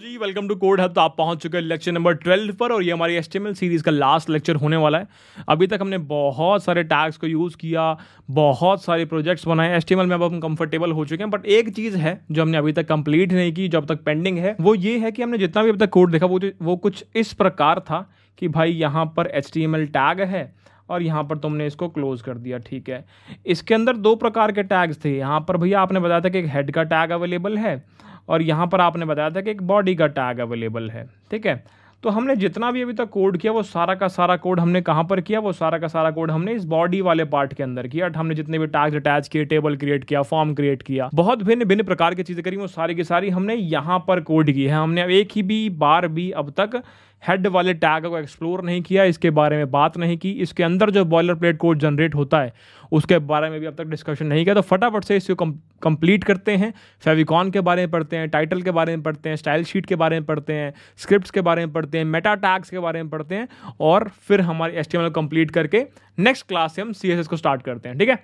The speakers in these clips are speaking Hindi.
ji welcome to code hub तो आप पहुंच चुके हैं लेक्चर नंबर ट्वेल्व पर और ये हमारी एस सीरीज़ का लास्ट लेक्चर होने वाला है अभी तक हमने बहुत सारे टैग्स को यूज़ किया बहुत सारे प्रोजेक्ट्स बनाए एस में अब हम कंफर्टेबल हो चुके हैं बट एक चीज़ है जो हमने अभी तक कंप्लीट नहीं की जो अब तक पेंडिंग है वो ये है कि हमने जितना भी अब तक कोड देखा वो वो कुछ इस प्रकार था कि भाई यहाँ पर एच टैग है और यहाँ पर तुमने इसको क्लोज कर दिया ठीक है इसके अंदर दो प्रकार के टैग्स थे यहाँ पर भैया आपने बताया था कि एक हेड का टैग अवेलेबल है और यहाँ पर आपने बताया था कि एक बॉडी का टैग अवेलेबल है ठीक है तो हमने जितना भी अभी तक कोड किया वो सारा का सारा कोड हमने कहाँ पर किया वो सारा का सारा कोड हमने इस बॉडी वाले पार्ट के अंदर किया हमने जितने भी टैग्स अटैच किए टेबल क्रिएट किया फॉर्म क्रिएट किया बहुत भिन्न भिन्न प्रकार की चीज़ें करी वो सारी की सारी हमने यहाँ पर कोड की है हमने अब एक ही भी बार भी अब तक हेड वाले टैग को एक्सप्लोर नहीं किया इसके बारे में बात नहीं की इसके अंदर जो बॉयलर प्लेट कोड जनरेट होता है उसके बारे में भी अब तक डिस्कशन नहीं किया तो फटाफट से इसको कंप्लीट करते हैं फेविकॉन के बारे में पढ़ते हैं टाइटल के बारे में पढ़ते हैं स्टाइल शीट के बारे में पढ़ते हैं स्क्रिप्ट के बारे में पढ़ते हैं मेटा टैग्स के बारे में पढ़ते हैं और फिर हमारे एस कंप्लीट करके नेक्स्ट क्लास से हम सी को स्टार्ट करते हैं ठीक है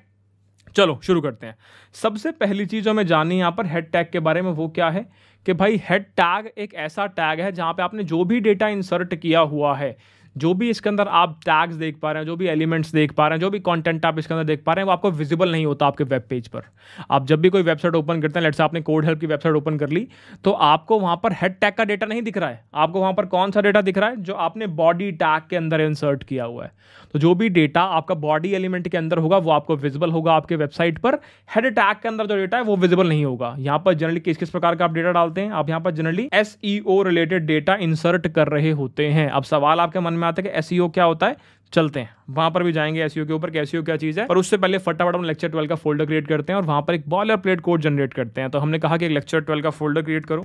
चलो शुरू करते हैं सबसे पहली चीज़ जो हमें जानी यहाँ पर हेड टैग के बारे में वो क्या है कि भाई हेड टैग एक ऐसा टैग है जहाँ पे आपने जो भी डेटा इंसर्ट किया हुआ है जो भी इसके अंदर आप टैग्स देख पा रहे हैं जो भी एलिमेंट्स देख पा रहे हैं जो भी कंटेंट आप इसके अंदर देख पा रहे हैं वो आपको विजिबल नहीं होता आपके वेब पेज पर आप जब भी कोई वेबसाइट ओपन करते हैं लेट्स आपने कोड हेल्प की वेबसाइट ओपन कर ली तो आपको वहाँ पर हेड टैग का डेटा नहीं दिख रहा है आपको वहाँ पर कौन सा डेटा दिख रहा है जो आपने बॉडी टैग के अंदर इंसर्ट किया हुआ है तो जो भी डेटा आपका बॉडी एलिमेंट के अंदर होगा वो आपको विजिबल होगा आपके वेबसाइट पर हेड टैग के अंदर जो डेटा है वो विजिबल नहीं होगा यहाँ पर जनरली किस किस प्रकार का आप डेटा डालते हैं आप यहाँ पर generally S related data insert कर रहे होते हैं अब सवाल आपके मन में आता है कि एस e क्या होता है चलते हैं वहां पर भी जाएंगे एसईओ e के ऊपर कैसी e क्या चीज है और उससे पहले फटाफट हम लेक्चर ट्वेल्व का फोल्डर क्रिएट करते हैं और वहां पर एक बॉलर प्लेट कोड जनरेट करते हैं तो हमने कहा कि लेक्चर ट्वेल्व का फोल्डर क्रिएट करो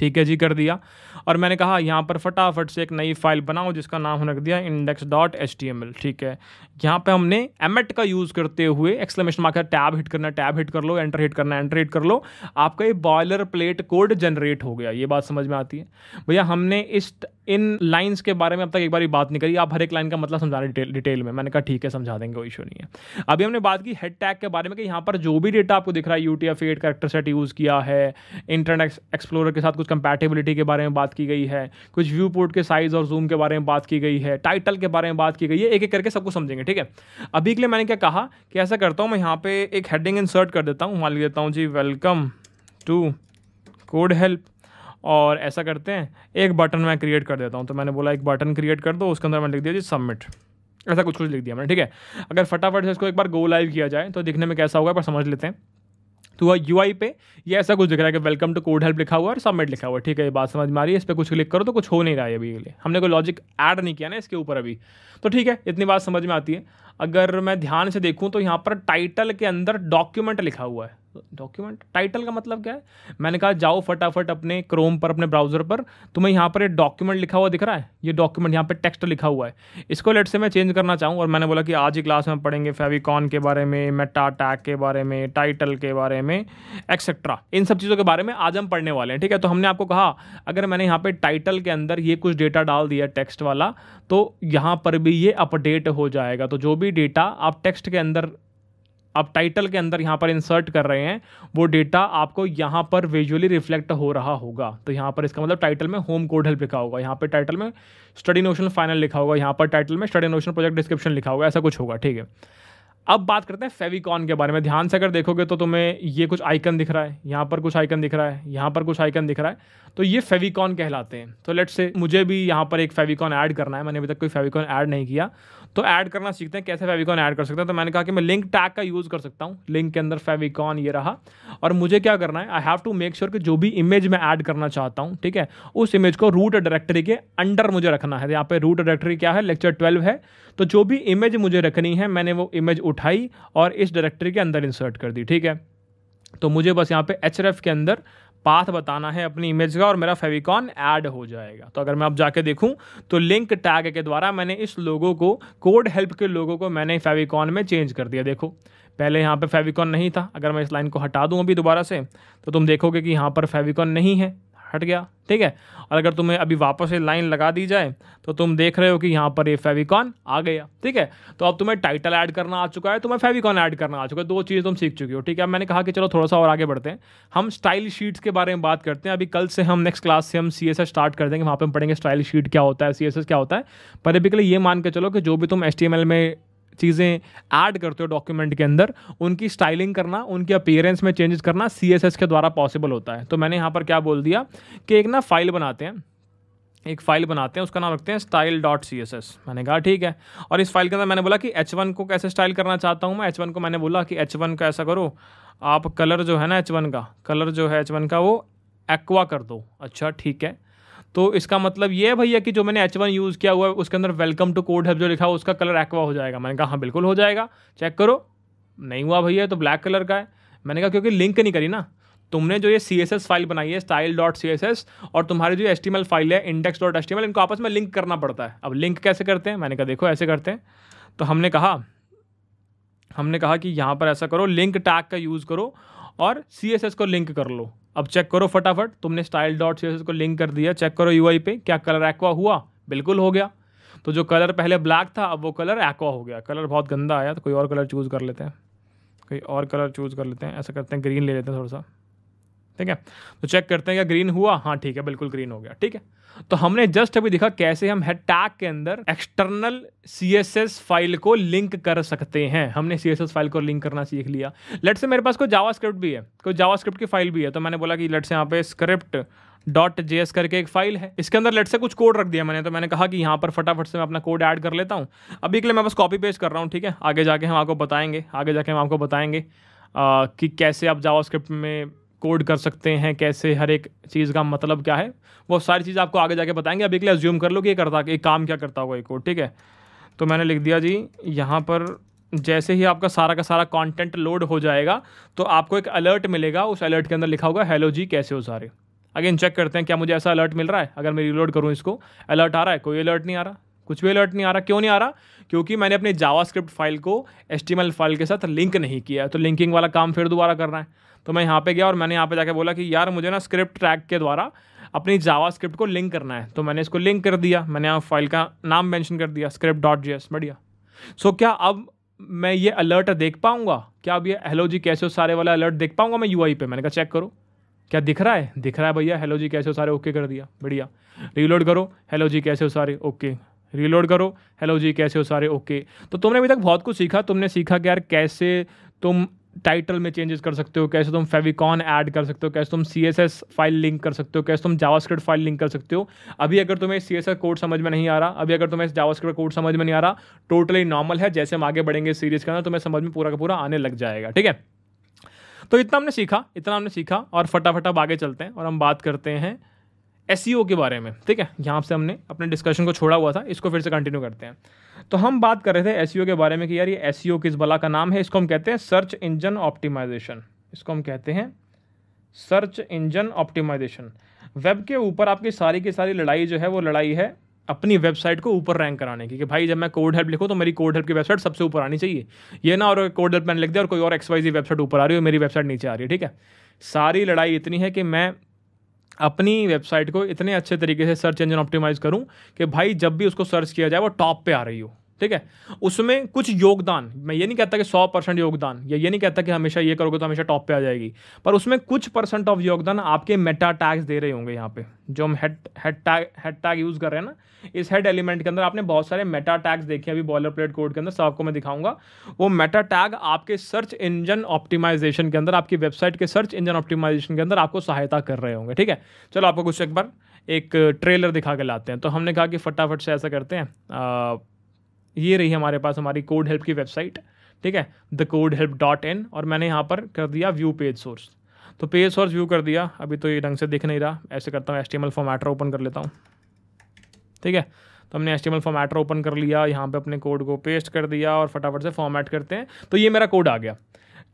ठीक है जी कर दिया और मैंने कहा यहाँ पर फटाफट से एक नई फाइल बनाओ जिसका नाम हमने रख दिया index dot H T M L ठीक है यहाँ पर हमने एमेट e का यूज़ करते हुए एक्सलेमेशन मार्कर टैब हिट करना टैब हिट कर लो एंटर हिट करना एंटर हिट कर लो आपका ये बॉयलर प्लेट कोड जनरेट हो गया ये बात समझ में आती है भैया हमने इस इन लाइंस के बारे में अब तक एक बार बात नहीं करी आप हर एक लाइन का मतलब समझा रहे डिटेल, डिटेल में मैंने कहा ठीक है समझा देंगे कोई इशू नहीं है अभी हमने बात की हेड टैग के बारे में कि यहाँ पर जो भी डेटा आपको दिख रहा है U T F eight character set use किया है इंटरनेट एक्सप्लोरर के साथ कुछ कुछ कंपैटिबिलिटी के बारे में बात की गई है कुछ व्यू पोर्ट के साइज और जूम के बारे में बात की गई है टाइटल के बारे में बात की गई है एक एक करके सबको समझेंगे ठीक है अभी के लिए मैंने क्या कहा कि ऐसा करता हूँ मैं यहाँ पे एक हेडिंग इंसर्ट कर देता हूँ वहाँ लिख देता हूँ जी वेलकम टू कोड हेल्प और ऐसा करते हैं एक बटन मैं क्रिएट कर देता हूँ तो मैंने बोला एक बटन क्रिएट कर दो उसके अंदर मैंने लिख दिया जी सबमिट ऐसा कुछ कुछ लिख दिया मैंने ठीक है अगर फटाफट से इसको एक बार गो लाइव किया जाए तो दिखने में कैसा होगा पर समझ लेते हैं तो वह यू आई पे ये ऐसा कुछ दिख रहा है कि वेलकम टू कोड हेल्प लिखा हुआ है और सबमिट लिखा हुआ ठीक है ये बात समझ में आ रही है इस पर कुछ क्लिक करो तो कुछ हो नहीं रहा है अभी के लिए हमने कोई लॉजिक ऐड नहीं किया ना इसके ऊपर अभी तो ठीक है इतनी बात समझ में आती है अगर मैं ध्यान से देखूँ तो यहाँ पर टाइटल के अंदर डॉक्यूमेंट लिखा हुआ है डॉक्यूमेंट टाइटल का मतलब क्या है मैंने कहा जाओ फटाफट अपने क्रोम पर अपने ब्राउज़र पर तुम्हें यहाँ पर एक डॉक्यूमेंट लिखा हुआ दिख रहा है ये डॉक्यूमेंट यहाँ पे टेक्स्ट लिखा हुआ है इसको लेट से मैं चेंज करना चाहूँ और मैंने बोला कि आज ही क्लास में पढ़ेंगे फेविकॉन के बारे में मेटा टैग के बारे में टाइटल के बारे में एक्सेट्रा इन सब चीज़ों के बारे में आज हम पढ़ने वाले हैं ठीक है तो हमने आपको कहा अगर मैंने यहाँ पर टाइटल के अंदर ये कुछ डेटा डाल दिया टेक्स्ट वाला तो यहाँ पर भी ये अपडेट हो जाएगा तो जो भी डेटा आप टेक्स्ट के अंदर आप टाइटल के अंदर यहाँ पर इंसर्ट कर रहे हैं वो डेटा आपको यहाँ पर विजुअली रिफ्लेक्ट हो रहा होगा तो यहाँ पर इसका मतलब टाइटल में होम कोड हेल्प लिखा होगा यहाँ पर टाइटल में स्टडी नोशन फाइनल लिखा होगा यहाँ पर टाइटल में स्टडी नोशन प्रोजेक्ट डिस्क्रिप्शन लिखा होगा ऐसा कुछ होगा ठीक है अब बात करते हैं फेविकॉन के बारे में ध्यान से अगर देखोगे तो तुम्हें ये कुछ आइकन दिख रहा है यहाँ पर कुछ आइकन दिख रहा है यहाँ पर कुछ आइकन दिख रहा है तो ये फेविकॉन कहलाते हैं तो लेट्स से मुझे भी यहाँ पर एक फेविकॉन ऐड करना है मैंने अभी तक कोई फेविकॉन ऐड नहीं किया तो ऐड करना सीखते हैं कैसे फेविकॉन ऐड कर सकते हैं तो मैंने कहा कि मैं लिंक टैग का यूज़ कर सकता हूँ लिंक के अंदर फेविकॉन ये रहा और मुझे क्या करना है I have to make sure कि जो भी इमेज मैं ऐड करना चाहता हूँ ठीक है उस इमेज को रूट डायरेक्टरी के अंडर मुझे रखना है यहाँ पर रूट डायरेक्टरी क्या है लेक्चर ट्वेल्व है तो जो भी इमेज मुझे रखनी है मैंने वो इमेज उठाई और इस डायरेक्टरी के अंदर इंसर्ट कर दी ठीक है तो मुझे बस यहाँ पे एच के अंदर पाथ बताना है अपनी इमेज का और मेरा फेविकॉन ऐड हो जाएगा तो अगर मैं अब जाके देखूँ तो लिंक टैग के द्वारा मैंने इस लोगों को कोड हेल्प के लोगों को मैंने फेविकॉन में चेंज कर दिया देखो पहले यहाँ पर फेविकॉन नहीं था अगर मैं इस लाइन को हटा दूँ अभी दोबारा से तो तुम देखोगे कि यहाँ पर फेविकॉन नहीं है हट गया ठीक है और अगर तुम्हें अभी वापस से लाइन लगा दी जाए तो तुम देख रहे हो कि यहाँ पर ये फेविकॉन आ गया ठीक है तो अब तुम्हें टाइटल ऐड करना आ चुका है तुम्हें फेविकॉन ऐड करना आ चुका है दो चीज़ तुम सीख चुकी हो ठीक है अब मैंने कहा कि चलो थोड़ा सा और आगे बढ़ते हैं हम स्टाइल शीट्स के बारे में बात करते हैं अभी कल से हम नेक्स्ट क्लास से हम सी स्टार्ट कर देंगे वहाँ पर हम पढ़ेंगे स्टाइल शीट क्या होता है सी क्या होता है पर अभी लिए ये मान के चलो कि जो भी तुम एस में चीज़ें ऐड करते हो डॉक्यूमेंट के अंदर उनकी स्टाइलिंग करना उनकी अपेयरेंस में चेंजेस करना सी के द्वारा पॉसिबल होता है तो मैंने यहाँ पर क्या बोल दिया कि एक ना फाइल बनाते हैं एक फाइल बनाते हैं उसका नाम रखते हैं style dot C S S मैंने कहा ठीक है और इस फाइल के अंदर मैंने बोला कि एच वन को कैसे स्टाइल करना चाहता हूँ मैं एच वन को मैंने बोला कि एच वन का ऐसा करो आप कलर जो है ना एच वन का कलर जो है एच वन का वो एक्वा कर दो अच्छा ठीक है तो इसका मतलब ये है भैया कि जो मैंने एच वन यूज़ किया हुआ है उसके अंदर वेलकम टू कोड हब जो लिखा हुआ उसका कलर एक्वा हो जाएगा मैंने कहा हाँ बिल्कुल हो जाएगा चेक करो नहीं हुआ भैया तो ब्लैक कलर का है मैंने कहा क्योंकि लिंक नहीं करी ना तुमने जो ये सी एस एस फाइल बनाई है style dot C S S और तुम्हारी जो H T M L file है index dot H T M L इनको आपस में लिंक करना पड़ता है अब लिंक कैसे करते हैं मैंने कहा देखो ऐसे करते हैं तो हमने कहा हमने कहा कि यहाँ पर ऐसा करो लिंक टैग का यूज़ करो और सी एस एस को लिंक कर लो अब चेक करो फटाफट तुमने स्टाइल डॉट सी को लिंक कर दिया चेक करो यू पे क्या कलर एक्वा हुआ बिल्कुल हो गया तो जो कलर पहले ब्लैक था अब वो कलर एक्वा हो गया कलर बहुत गंदा आया तो कोई और कलर चूज़ कर लेते हैं कोई और कलर चूज़ कर लेते हैं ऐसा करते हैं ग्रीन ले लेते हैं थोड़ा सा ठीक है तो चेक करते हैं क्या ग्रीन हुआ हाँ ठीक है बिल्कुल ग्रीन हो गया ठीक है तो हमने जस्ट अभी देखा कैसे हम हेड टैग के अंदर एक्सटर्नल एस फाइल को लिंक कर सकते हैं हमने एस फाइल को लिंक करना सीख लिया लेट से मेरे पास कोई स्क्रिप्ट भी है कोई स्क्रिप्ट की फाइल भी है तो मैंने बोला कि लेट से यहाँ पे स्क्रिप्ट डॉट जे करके एक फाइल है इसके अंदर लेट से कुछ कोड रख दिया मैंने तो मैंने कहा कि यहाँ पर फटाफट से मैं अपना कोड ऐड कर लेता हूँ अभी के लिए मैं बस कॉपी पेस्ट कर रहा हूँ ठीक है आगे जाके हम आपको बताएंगे आगे जाके हम आपको बताएंगे कि कैसे आप स्क्रिप्ट में कोड कर सकते हैं कैसे हर एक चीज़ का मतलब क्या है वो सारी चीज़ आपको आगे जाके बताएंगे अभी के लिए ज्यूम कर लो कि ये करता ये काम क्या करता होगा ये कोड ठीक है तो मैंने लिख दिया जी यहाँ पर जैसे ही आपका सारा का सारा कंटेंट लोड हो जाएगा तो आपको एक अलर्ट मिलेगा उस अलर्ट के अंदर लिखा होगा हेलो जी कैसे हो सारे अगेन चेक करते हैं क्या मुझे ऐसा अलर्ट मिल रहा है अगर मैं रीलोड करूँ इसको अलर्ट आ रहा है कोई अलर्ट नहीं आ रहा कुछ भी अलर्ट नहीं आ रहा क्यों नहीं आ रहा क्योंकि मैंने अपने जावास्क्रिप्ट फाइल को एस फाइल के साथ लिंक नहीं किया है तो लिंकिंग वाला काम फिर दोबारा करना है तो मैं यहाँ पे गया और मैंने यहाँ पे जाके बोला कि यार मुझे ना स्क्रिप्ट ट्रैक के द्वारा अपनी जावा स्क्रिप्ट को लिंक करना है तो मैंने इसको लिंक कर दिया मैंने यहाँ फाइल का नाम मैंशन कर दिया स्क्रिप्ट डॉट जी एस बढ़िया सो क्या अब मैं ये अलर्ट देख पाऊंगा क्या अब ये हेलो जी कैसे हो सारे वाला अलर्ट देख पाऊंगा मैं यू पे मैंने कहा चेक करो क्या दिख रहा है दिख रहा है भैया हेलो जी कैसे हो सारे ओके कर दिया बढ़िया रीलोड करो हेलो जी कैसे हो सारे ओके रीलोड करो हेलो जी कैसे हो सारे ओके तो तुमने अभी तक बहुत कुछ सीखा तुमने सीखा कि यार कैसे तुम टाइटल में चेंजेस कर सकते हो कैसे तुम फेविकॉन ऐड कर सकते हो कैसे तुम C S S file link कर सकते हो कैसे तुम जावास्क्रिप्ट फाइल लिंक कर सकते हो अभी अगर तुम्हें सी एस एस कोड समझ में नहीं आ रहा अभी अगर तुम्हें जावास्क्रिप्ट कोड समझ में नहीं आ रहा टोटली नॉर्मल है जैसे हम आगे बढ़ेंगे सीरीज के अंदर तुम्हें समझ में पूरा का पूरा आने लग जाएगा ठीक है तो इतना हमने सीखा इतना हमने सीखा और फटाफट आगे चलते हैं और हम बात करते हैं एस e के बारे में ठीक है यहाँ से हमने अपने डिस्कशन को छोड़ा हुआ था इसको फिर से कंटिन्यू करते हैं तो हम बात कर रहे थे एस e के बारे में कि यार ये एस e किस बला का नाम है इसको हम कहते हैं सर्च इंजन ऑप्टिमाइजेशन इसको हम कहते हैं सर्च इंजन ऑप्टिमाइजेशन वेब के ऊपर आपकी सारी की सारी लड़ाई जो है वो लड़ाई है अपनी वेबसाइट को ऊपर रैंक कराने की कि भाई जब मैं कोड हेल्प लिखूँ तो मेरी कोड हेल्प की वेबसाइट सबसे ऊपर आनी चाहिए ये ना और कोड हेल्प मैंने लिख दिया और कोई और एक्स वाई जी वेबसाइट ऊपर आ रही है मेरी वेबसाइट नीचे आ रही है ठीक है सारी लड़ाई इतनी है कि मैं अपनी वेबसाइट को इतने अच्छे तरीके से सर्च इंजन ऑप्टिमाइज़ करूँ कि भाई जब भी उसको सर्च किया जाए वो टॉप पे आ रही हो ठीक है उसमें कुछ योगदान मैं ये नहीं कहता कि सौ परसेंट योगदान या ये नहीं कहता कि हमेशा ये करोगे तो हमेशा टॉप पे आ जाएगी पर उसमें कुछ परसेंट ऑफ योगदान आपके मेटा टैग्स दे रहे होंगे यहाँ पे जो हम head head tag head tag use कर रहे हैं ना इस हेड एलिमेंट के अंदर आपने बहुत सारे मेटा टैग्स देखे अभी बॉलर प्लेट कोड के अंदर सब आपको मैं दिखाऊंगा वो मेटा टैग आपके सर्च इंजन ऑप्टिमाइजेशन के अंदर आपकी वेबसाइट के सर्च इंजन ऑप्टिमाइजेशन के अंदर आपको सहायता कर रहे होंगे ठीक है चलो आपको कुछ एक बार एक ट्रेलर दिखा के लाते हैं तो हमने कहा कि फटाफट से ऐसा करते हैं ये रही हमारे पास हमारी कोड हेल्प की वेबसाइट ठीक है the code help dot in और मैंने यहाँ पर कर दिया व्यू पेज सोर्स तो पेज सोर्स व्यू कर दिया अभी तो ये ढंग से दिख नहीं रहा ऐसे करता हूँ एस टी फॉर्मेटर ओपन कर लेता हूँ ठीक है तो हमने एस टी फॉर्मेटर ओपन कर लिया यहाँ पे अपने कोड को पेस्ट कर दिया और फटाफट से फॉर्मेट करते हैं तो ये मेरा कोड आ गया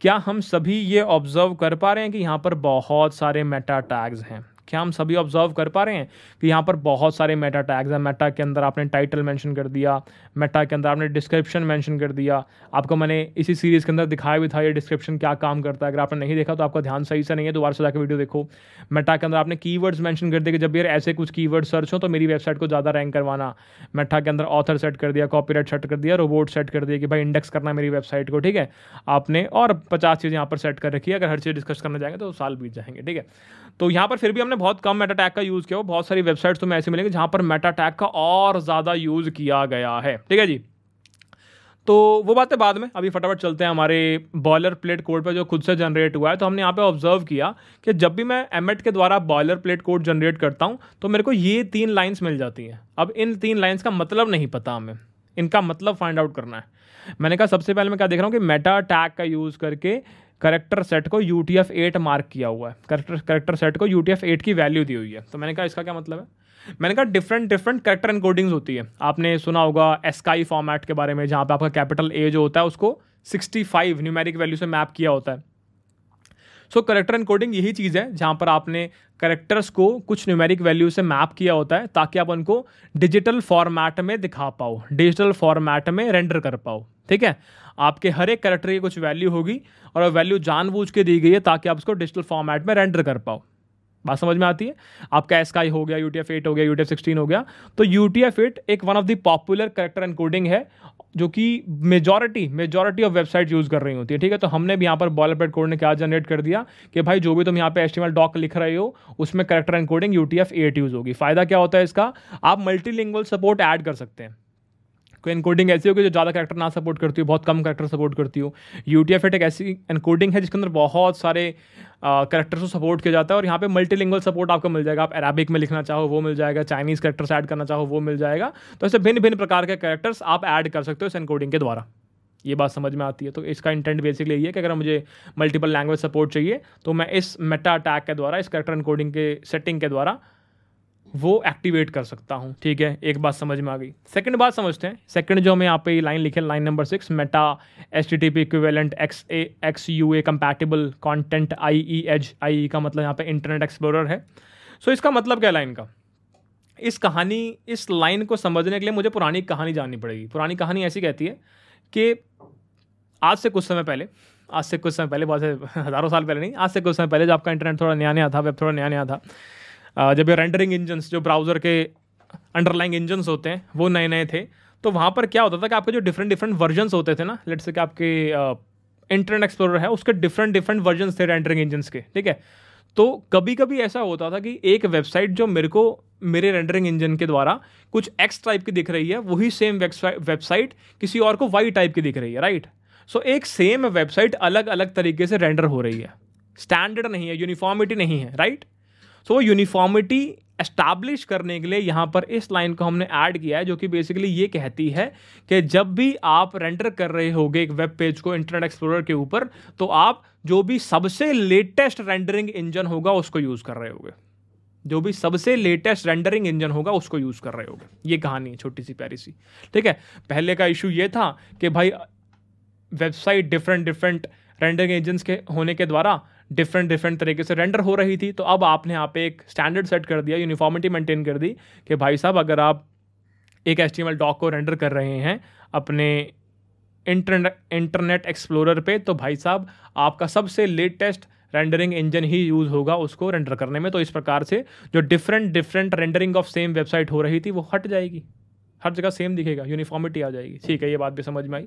क्या हम सभी ये ऑब्जर्व कर पा रहे हैं कि यहाँ पर बहुत सारे मेटा टैग्स हैं क्या हम सभी ऑब्जर्व कर पा रहे हैं कि यहाँ पर बहुत सारे मेटा टैग्स हैं मेटा के अंदर आपने टाइटल मेंशन कर दिया मेटा के अंदर आपने डिस्क्रिप्शन मेंशन कर दिया आपको मैंने इसी सीरीज़ के अंदर दिखाया भी था ये डिस्क्रिप्शन क्या काम करता है अगर आपने नहीं देखा तो आपका ध्यान सही से नहीं है दोबारा से जाकर वीडियो देखो मेटा के अंदर आपने कीवर्ड्स मेंशन कर दिया कि जब यार ऐसे कुछ कीवर्ड सर्च हो तो मेरी वेबसाइट को ज़्यादा रैंक करवाना मेटा के अंदर ऑथर सेट कर दिया कॉपी सेट कर दिया रोबोट सेट कर दिया कि भाई इंडेक्स करना मेरी वेबसाइट को ठीक है आपने और पचास चीज़ यहाँ पर सेट कर रखी है अगर हर चीज़ डिस्कस करने जाएंगे तो साल बीत जाएंगे ठीक है तो यहाँ पर फिर भी हमने बहुत कम मेटा टैग का यूज़ किया हो बहुत सारी वेबसाइट्स तुम्हें तो ऐसे मिलेंगे जहाँ पर मेटा टैग का और ज़्यादा यूज़ किया गया है ठीक है जी तो वो बातें बाद में अभी फटाफट चलते हैं हमारे बॉयलर प्लेट कोड पर जो खुद से जनरेट हुआ है तो हमने यहाँ पे ऑब्जर्व किया कि जब भी मैं एमेट के द्वारा बॉयलर प्लेट कोड जनरेट करता हूँ तो मेरे को ये तीन लाइंस मिल जाती हैं अब इन तीन लाइंस का मतलब नहीं पता हमें इनका मतलब फाइंड आउट करना है मैंने कहा सबसे पहले मैं क्या देख रहा हूँ कि मेटा टैग का यूज़ करके करेक्टर सेट को U T F eight mark किया हुआ है करेक्टर करेक्टर सेट को यू टी एफ एट की वैल्यू दी हुई है तो मैंने कहा इसका क्या मतलब है मैंने कहा डिफरेंट डिफरेंट करेक्टर एनकोडिंग्स होती है आपने सुना होगा एसकाई फॉर्मेट के बारे में जहाँ पे आपका कैपिटल ए जो होता है उसको सिक्सटी फाइव न्यूमेरिक वैल्यू से मैप किया होता है सो करेक्टर एनकोडिंग यही चीज़ है जहाँ पर आपने करेक्टर्स को कुछ न्यूमेरिक वैल्यू से मैप किया होता है ताकि आप उनको डिजिटल फॉर्मेट में दिखा पाओ डिजिटल फॉर्मेट में रेंडर कर पाओ ठीक है आपके हर एक करेक्टर की कुछ वैल्यू होगी और वैल्यू जानबूझ के दी गई है ताकि आप उसको डिजिटल फॉर्मेट में रेंडर कर पाओ बात समझ में आती है आपका एस हो गया यू टी एफ एट हो गया यू टी एफ सिक्सटीन हो गया तो यू टी एफ एट एक one of the popular character encoding है जो कि majority majority of website use कर रही होती है ठीक है तो हमने भी यहाँ पर बॉलर पेड कोड ने क्या जनरेट कर दिया कि भाई जो भी तुम यहाँ पे एस डॉक लिख रहे हो उसमें character encoding U T F eight use होगी फ़ायदा क्या होता है इसका आप मल्टीलिंगुअल सपोर्ट ऐड कर सकते हैं कोई एनकोडिंग ऐसी होगी जो ज़्यादा करेक्टर ना सपोर्ट करती हो बहुत कम करेक्टर सपोर्ट करती हो यू टी एफ एक ऐसी एनकोडिंग है जिसके अंदर बहुत सारे करेक्टर्स को सपोर्ट किया जाता है और यहाँ पे मल्टीलिंगुअल सपोर्ट आपको मिल जाएगा आप अरबिक में लिखना चाहो वो मिल जाएगा चाइनीज़ करेक्टर्स ऐड करना चाहो वो मिल जाएगा तो ऐसे भिन्न भिन्न प्रकार के करेक्टर्स आप ऐड कर सकते हो इस एनकोडिंग के द्वारा ये बात समझ में आती है तो इसका इंटेंट बेसिकली यही है कि अगर मुझे मल्टीपल लैंग्वेज सपोर्ट चाहिए तो मैं इस मेटा अटैक के द्वारा इस करेक्टर एनकोडिंग के सेटिंग के द्वारा वो एक्टिवेट कर सकता हूँ ठीक है एक बात समझ में आ गई सेकंड बात समझते हैं सेकंड जो हमें यहाँ पे लाइन लिखे line number six meta H T T P equivalent X A X U A compatible content I E H I E का मतलब यहाँ पे इंटरनेट एक्सप्लोरर है सो so, इसका मतलब क्या है लाइन का इस कहानी इस लाइन को समझने के लिए मुझे पुरानी कहानी जाननी पड़ेगी पुरानी कहानी ऐसी कहती है कि आज से कुछ समय पहले आज से कुछ समय पहले बहुत से हज़ारों साल पहले नहीं आज से कुछ समय पहले जब आपका इंटरनेट थोड़ा नया नया था वेब थोड़ा नया नया था जब ये रेंडरिंग इंजन्स जो ब्राउज़र के अंडरलाइंग इंजन्स होते हैं वो नए नए थे तो वहाँ पर क्या होता था कि आपके जो डिफरेंट डिफरेंट वर्जन्स होते थे ना लेट्स से कि आपके इंटरनेट एक्सप्लोरर है उसके डिफरेंट डिफरेंट वर्जन्स थे रेंडरिंग इंजन्स के ठीक है तो कभी कभी ऐसा होता था कि एक वेबसाइट जो मेरे को मेरे रेंडरिंग इंजन के द्वारा कुछ एक्स टाइप की दिख रही है वही सेम वेबसाइट किसी और को वाई टाइप की दिख रही है राइट सो so, एक सेम वेबसाइट अलग अलग तरीके से रेंडर हो रही है स्टैंडर्ड नहीं है यूनिफॉर्मिटी नहीं है राइट सो यूनिफॉर्मिटी एस्टाब्लिश करने के लिए यहाँ पर इस लाइन को हमने ऐड किया है जो कि बेसिकली ये कहती है कि जब भी आप रेंडर कर रहे होगे एक वेब पेज को इंटरनेट एक्सप्लोरर के ऊपर तो आप जो भी सबसे लेटेस्ट रेंडरिंग इंजन होगा उसको यूज़ कर रहे होगे जो भी सबसे लेटेस्ट रेंडरिंग इंजन होगा उसको यूज़ कर रहे होगे ये कहानी है छोटी सी प्यारी सी ठीक है पहले का इशू ये था कि भाई website different different rendering engine के होने के द्वारा डिफरेंट डिफरेंट तरीके से रेंडर हो रही थी तो अब आपने यहाँ पे एक स्टैंडर्ड सेट कर दिया यूनिफॉर्मिटी मेंटेन कर दी कि भाई साहब अगर आप एक एच डॉक को रेंडर कर रहे हैं अपने इंटरनेट इंटरनेट एक्सप्लोरर पे तो भाई साहब आपका सबसे लेटेस्ट रेंडरिंग इंजन ही यूज़ होगा उसको रेंडर करने में तो इस प्रकार से जो different different rendering of same website हो रही थी वो हट जाएगी हर जगह सेम दिखेगा यूनिफॉर्मिटी आ जाएगी ठीक है ये बात भी समझ में आई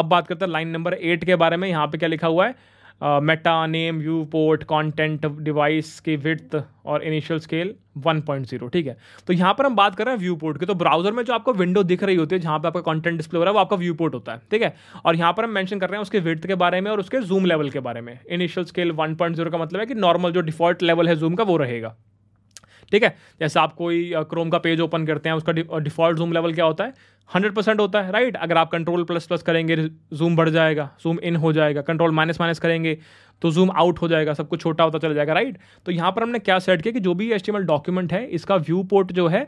अब बात करते हैं लाइन नंबर एट के बारे में यहाँ पे क्या लिखा हुआ है meta name viewport content device की विथ और इनिशियल स्केल 1.0 ठीक है तो यहाँ पर हम बात कर रहे हैं व्यू पोर्ट की तो ब्राउजर में जो आपको विंडो दिख रही होती है जहाँ पे आपका कंटेंट डिस्प्ले हो रहा है वो आपका व्यू पोर्ट होता है ठीक है और यहाँ पर हम मेंशन कर रहे हैं उसके विथ के बारे में और उसके जूम लेवल के बारे में इनिशियल स्केल 1.0 का मतलब है कि नॉर्मल जो डिफॉल्ट लेवल है जूम का वो रहेगा ठीक है जैसे आप कोई क्रोम का पेज ओपन करते हैं उसका डिफॉल्ट जूम लेवल क्या होता है हंड्रेड परसेंट होता है राइट अगर आप कंट्रोल प्लस प्लस करेंगे जूम बढ़ जाएगा जूम इन हो जाएगा कंट्रोल माइनस माइनस करेंगे तो जूम आउट हो जाएगा सब कुछ छोटा होता चला जाएगा राइट तो यहाँ पर हमने क्या सेट किया कि जो भी एस्टिमेट डॉक्यूमेंट है इसका व्यू पोर्ट जो है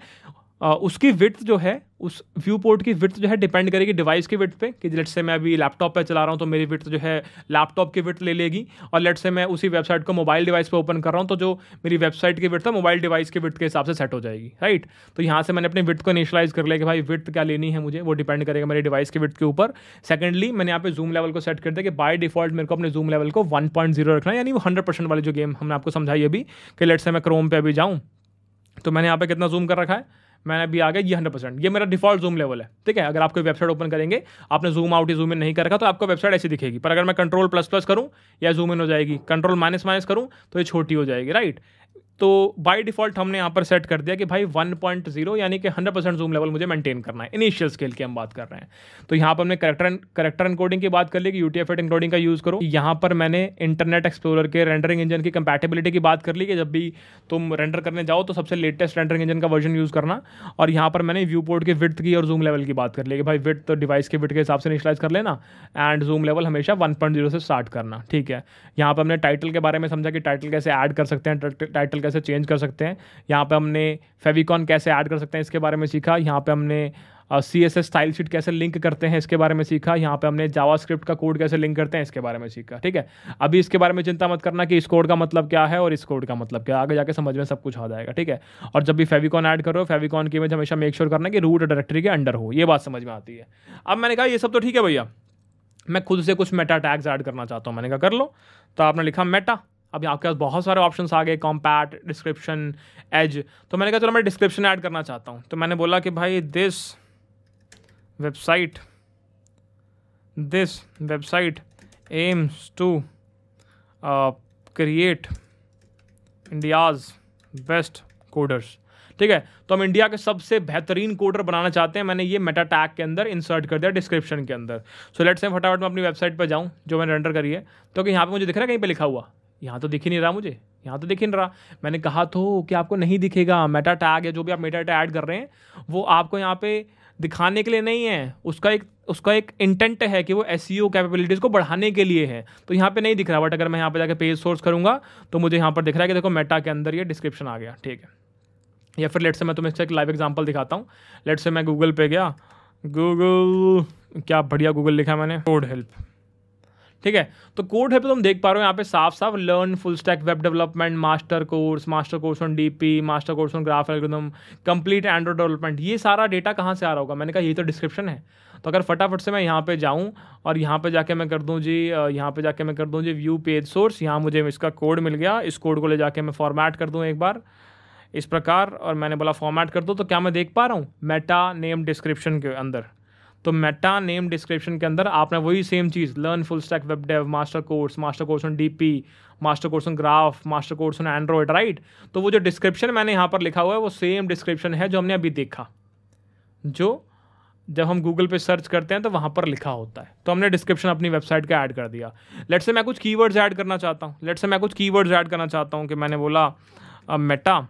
उसकी विथ जो है उस व्यू पोर्ट की विथ जो है डिपेंड करेगी डिवाइस की विथ पे कि लेट से मैं अभी लैपटॉप पे चला रहा हूँ तो मेरी विथ जो है लैपटॉप की विथ ले लेगी और लेट से मैं उसी वेबसाइट को मोबाइल डिवाइस पे ओपन कर रहा हूँ तो जो मेरी वेबसाइट की विथ है मोबाइल डिवाइस की विथ के हिसाब से सेट हो जाएगी राइट तो यहाँ से मैंने अपनी विथ को इनिशलाइज कर लिया कि भाई विथ क्या लेनी है मुझे वो डिपेंड करेगा मेरी डिवाइस की विथ के ऊपर सेकंडली मैंने यहाँ पे जूम लेवल को सेट कर दिया कि बाय डिफॉल्ट मेरे को अपने जूम लेवल को वन पॉइंट जीरो रखना है यानी वो हंड्रेड परसेंट वाली जो गेम हमने आपको समझाई अभी कि लेट से मैं क्रोम पर अभी जाऊँ तो मैंने यहाँ पे कितना जूम कर रखा है मैंने अभी आ गया ये हंड्रेड परसेंट ये मेरा डिफॉल्ट जूम लेवल है ठीक है अगर आप कोई वेबसाइट ओपन करेंगे आपने जूम आउट या जूम इन नहीं कर रखा तो आपको वेबसाइट ऐसी दिखेगी पर अगर मैं कंट्रोल प्लस प्लस करूँ या जूम इन हो जाएगी कंट्रोल माइनस माइनस करूँ तो ये छोटी हो जाएगी राइट तो बाय डिफॉल्ट हमने यहाँ पर सेट कर दिया कि भाई 1.0 यानी कि 100 परसेंट जूम लेवल मुझे मेंटेन करना है इनिशियल स्केल की हम बात कर रहे हैं तो यहाँ पर हमने करेक्टर करेक्टर इनकोडिंग की बात कर ली कि यू टी एनकोडिंग का यूज़ करो यहाँ पर मैंने इंटरनेट एक्सप्लोरर के रेंडरिंग इंजन की कंपेटेबिलिटी की बात कर ली कि जब भी तुम रेंडर करने जाओ तो सबसे लेटेस्ट रेंडरिंग इंजन का वर्जन यूज़ करना और यहाँ पर मैंने व्यू पोर्ट की विथ की और जूम लेवल की बात कर ली कि भाई विथ तो डिवाइस के विथ के हिसाब से इनिशलाइज कर लेना एंड जूम लेवल हमेशा वन से स्टार्ट करना ठीक है यहाँ पर हमने टाइटल के बारे में समझा कि टाइटल कैसे ऐड कर सकते हैं टाइटल कैसे चेंज कर सकते हैं यहाँ पे हमने फेविकॉन कैसे ऐड कर सकते हैं इसके बारे में सीखा यहाँ पे हमने C S S style sheet कैसे लिंक करते हैं इसके बारे में सीखा यहाँ पे हमने जावा स्क्रिप्ट का कोड कैसे लिंक करते हैं इसके बारे में सीखा ठीक है अभी इसके बारे में चिंता मत करना कि इस कोड का मतलब क्या है और इस कोड का मतलब क्या आगे जाके समझ में सब कुछ आ जाएगा ठीक है और जब भी फेविकॉन ऐड करो फेविकॉन की इमेज हमेशा मेक श्योर sure करना कि रूट डायरेक्टरी के अंडर हो ये बात समझ में आती है अब मैंने कहा ये सब तो ठीक है भैया मैं खुद से कुछ मेटा टैग्स ऐड करना चाहता हूँ मैंने कहा कर लो तो आपने लिखा मेटा अभी आपके पास बहुत सारे ऑप्शन आ गए कॉम्पैक्ट डिस्क्रिप्शन एज तो मैंने कहा चलो मैं डिस्क्रिप्शन ऐड करना चाहता हूँ तो मैंने बोला कि भाई this website this website aims to create India's best coders ठीक है तो हम इंडिया के सबसे बेहतरीन कोडर बनाना चाहते हैं मैंने ये मेटा टैग के अंदर इंसर्ट कर दिया डिस्क्रिप्शन के अंदर सो लेट्स से फटाफट मैं अपनी वेबसाइट पर जाऊँ जो मैंने रेंडर करी है तो कि यहाँ पे मुझे दिख रहा है कहीं पे लिखा हुआ यहाँ तो दिख ही नहीं रहा मुझे यहाँ तो दिख ही नहीं रहा मैंने कहा तो कि आपको नहीं दिखेगा मेटा टैग या जो भी आप मेटा टैग ऐड कर रहे हैं वो आपको यहाँ पे दिखाने के लिए नहीं है उसका एक उसका एक इंटेंट है कि वो एस कैपेबिलिटीज़ e को बढ़ाने के लिए है तो यहाँ पे नहीं दिख रहा बट अगर मैं यहाँ पे जाकर पेज सोर्स करूँगा तो मुझे यहाँ पर दिख रहा है कि देखो मेटा के अंदर ये डिस्क्रिप्शन आ गया ठीक है या फिर लेट से मैं तुम्हें इसका एक लाइव एग्जाम्पल दिखाता हूँ लेट से मैं गूगल पे गया गूगल क्या बढ़िया गूगल लिखा मैंने कोड हेल्प ठीक है तो कोड है पे तो तुम देख पा रहे हो यहाँ पे साफ साफ learn full stack web development master course master course on DP master course on graph algorithm complete Android development ये सारा डेटा कहाँ से आ रहा होगा मैंने कहा ये तो डिस्क्रिप्शन है तो अगर फटाफट से मैं यहाँ पे जाऊँ और यहाँ पे जाके मैं कर दूँ जी यहाँ पे जाके मैं कर दूँ जी व्यू पेज सोर्स यहाँ मुझे इसका कोड मिल गया इस कोड को ले जाके मैं फॉर्मेट कर दूँ एक बार इस प्रकार और मैंने बोला फॉर्मेट कर दो तो क्या मैं देख पा रहा हूँ मेटा नेम डिस्क्रिप्शन के अंदर तो मेटा नेम डिस्क्रिप्शन के अंदर आपने वही सेम चीज़ learn full stack web dev master course master course on DP master course on graph master course on Android right तो वो जो डिस्क्रिप्शन मैंने यहाँ पर लिखा हुआ है वो सेम डिस्क्रिप्शन है जो हमने अभी देखा जो जब हम गूगल पे सर्च करते हैं तो वहाँ पर लिखा होता है तो हमने डिस्क्रिप्शन अपनी वेबसाइट का ऐड कर दिया लेट से मैं कुछ कीवर्ड्स ऐड करना चाहता हूँ लेट से मैं कुछ कीवर्ड्स ऐड करना चाहता हूँ कि मैंने बोला मेटा uh,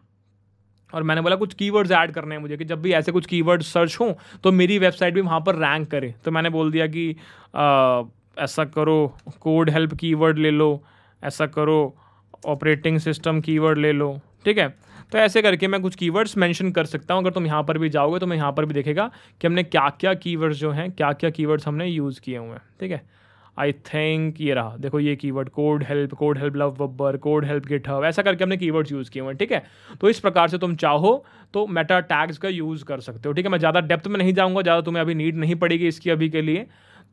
और मैंने बोला कुछ कीवर्ड्स ऐड करने हैं मुझे कि जब भी ऐसे कुछ कीवर्ड्स सर्च हों तो मेरी वेबसाइट भी वहाँ पर रैंक करे तो मैंने बोल दिया कि आ, ऐसा करो कोड हेल्प कीवर्ड ले लो ऐसा करो ऑपरेटिंग सिस्टम कीवर्ड ले लो ठीक है तो ऐसे करके मैं कुछ कीवर्ड्स मेंशन कर सकता हूँ अगर तुम यहाँ पर भी जाओगे तो मैं यहाँ पर भी देखेगा कि हमने क्या क्या कीवर्ड्स जो हैं क्या क्या कीवर्ड्स हमने यूज़ किए हुए हैं ठीक है आई थिंक ये रहा देखो ये keyword code help code help Love Babbar code help GitHub ऐसा करके हमने कीवर्ड्स यूज़ किए हुए हैं ठीक है तो इस प्रकार से तुम चाहो तो मेटा टैग्स का यूज़ कर सकते हो ठीक है मैं ज़्यादा डेप्थ में नहीं जाऊँगा ज़्यादा तुम्हें अभी नीड नहीं पड़ेगी इसकी अभी के लिए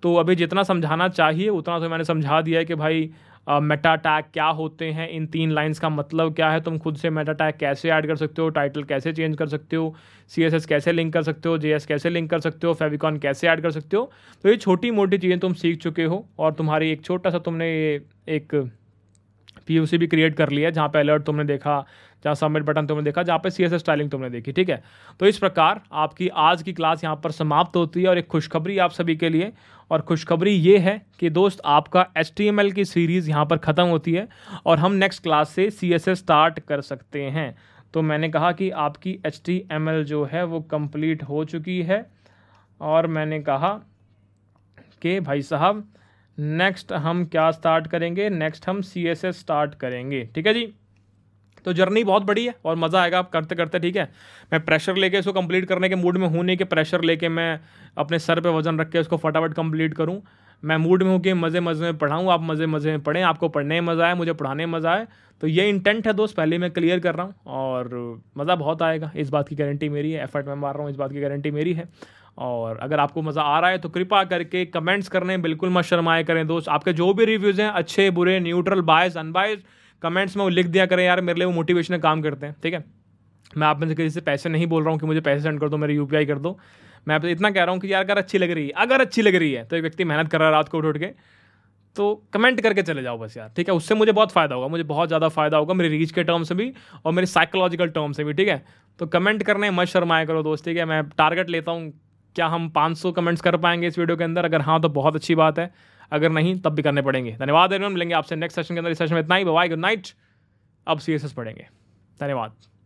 तो अभी जितना समझाना चाहिए उतना तो मैंने समझा दिया है कि भाई मेटा टैग क्या होते हैं इन तीन लाइन्स का मतलब क्या है तुम खुद से मेटा टैग कैसे ऐड कर सकते हो टाइटल कैसे चेंज कर सकते हो सी कैसे लिंक कर सकते हो जे कैसे लिंक कर सकते हो फेविकॉन कैसे ऐड कर सकते हो तो ये छोटी मोटी चीज़ें तुम सीख चुके हो और तुम्हारी एक छोटा सा तुमने एक पी भी क्रिएट कर लिया जहाँ पे अलर्ट तुमने देखा जहाँ सबमिट बटन तुमने देखा जहाँ पे सी स्टाइलिंग तुमने देखी ठीक है तो इस प्रकार आपकी आज की क्लास यहाँ पर समाप्त होती है और एक खुशखबरी आप सभी के लिए और खुशखबरी ये है कि दोस्त आपका एच की सीरीज़ यहाँ पर ख़त्म होती है और हम नेक्स्ट क्लास से सी स्टार्ट कर सकते हैं तो मैंने कहा कि आपकी एच जो है वो कम्प्लीट हो चुकी है और मैंने कहा कि भाई साहब नेक्स्ट हम क्या स्टार्ट करेंगे नेक्स्ट हम सी स्टार्ट करेंगे ठीक है जी तो जर्नी बहुत बड़ी है और मज़ा आएगा आप करते करते ठीक है मैं प्रेशर लेके इसको कंप्लीट करने के मूड में हूँ नहीं कि प्रेशर लेके मैं अपने सर पे वजन रख के उसको फटाफट कंप्लीट करूँ मैं मूड में हूँ कि मज़े मज़े में पढ़ाऊँ आप मज़े मज़े में पढ़ें आपको पढ़ने में मज़ा आए मुझे पढ़ाने में मज़ा आए तो ये इंटेंट है दोस्त पहले मैं क्लियर कर रहा हूँ और मज़ा बहुत आएगा इस बात की गारंटी मेरी है एफर्ट मैं मार रहा हूँ इस बात की गारंटी मेरी है और अगर आपको मज़ा आ रहा है तो कृपा करके कमेंट्स करने बिल्कुल मत शर्माए करें दोस्त आपके जो भी रिव्यूज़ हैं अच्छे बुरे न्यूट्रल बायस अनबायस कमेंट्स में वो लिख दिया करें यार मेरे लिए वो मोटिवेशनल काम करते हैं ठीक है मैं आप में से किसी से पैसे नहीं बोल रहा हूँ कि मुझे पैसे सेंड कर दो मेरे यू कर दो मैं आपसे इतना कह रहा हूँ कि यार अगर अच्छी लग रही है अगर अच्छी लग रही है तो एक व्यक्ति मेहनत कर रहा है रात को उठ उठ के तो कमेंट करके चले जाओ बस यार ठीक है उससे मुझे बहुत फायदा होगा मुझे बहुत ज़्यादा फायदा होगा मेरी रीच के टर्म से भी और मेरे साइकोलॉजिकल टर्म से भी ठीक है तो कमेंट करने मत शर्माया करो दोस्त ठीक है मैं टारगेट लेता हूँ क्या हम 500 कमेंट्स कर पाएंगे इस वीडियो के अंदर अगर हाँ तो बहुत अच्छी बात है अगर नहीं तब भी करने पड़ेंगे धन्यवाद एवरीवन मिलेंगे आपसे नेक्स्ट सेशन के अंदर इस सेशन में इतना ही बाय गुड नाइट अब सी पढ़ेंगे धन्यवाद